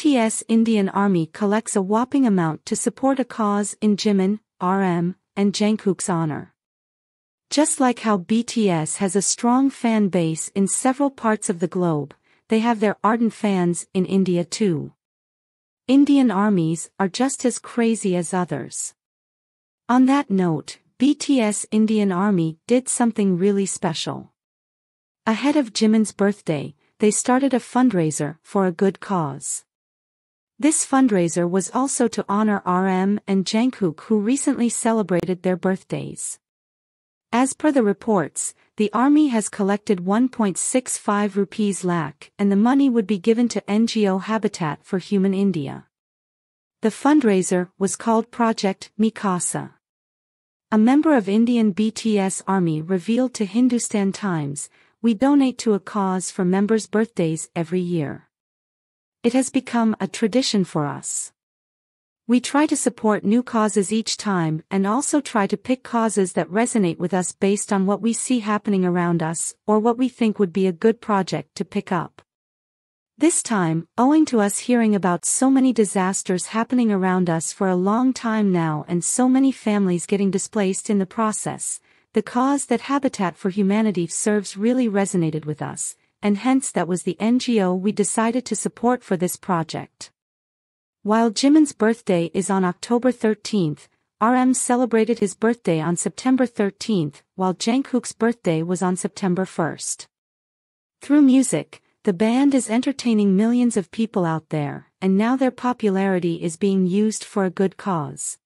BTS Indian Army collects a whopping amount to support a cause in Jimin, RM, and Jungkook's honor. Just like how BTS has a strong fan base in several parts of the globe, they have their ardent fans in India too. Indian armies are just as crazy as others. On that note, BTS Indian Army did something really special. Ahead of Jimin's birthday, they started a fundraiser for a good cause. This fundraiser was also to honor RM and Janghuk, who recently celebrated their birthdays. As per the reports, the army has collected 1.65 rupees lakh and the money would be given to NGO Habitat for Human India. The fundraiser was called Project Mikasa. A member of Indian BTS Army revealed to Hindustan Times, we donate to a cause for members' birthdays every year. It has become a tradition for us. We try to support new causes each time and also try to pick causes that resonate with us based on what we see happening around us or what we think would be a good project to pick up. This time, owing to us hearing about so many disasters happening around us for a long time now and so many families getting displaced in the process, the cause that Habitat for Humanity serves really resonated with us, and hence that was the NGO we decided to support for this project. While Jimin's birthday is on October 13th, RM celebrated his birthday on September 13th, while Jungkook's birthday was on September 1st. Through music, the band is entertaining millions of people out there, and now their popularity is being used for a good cause.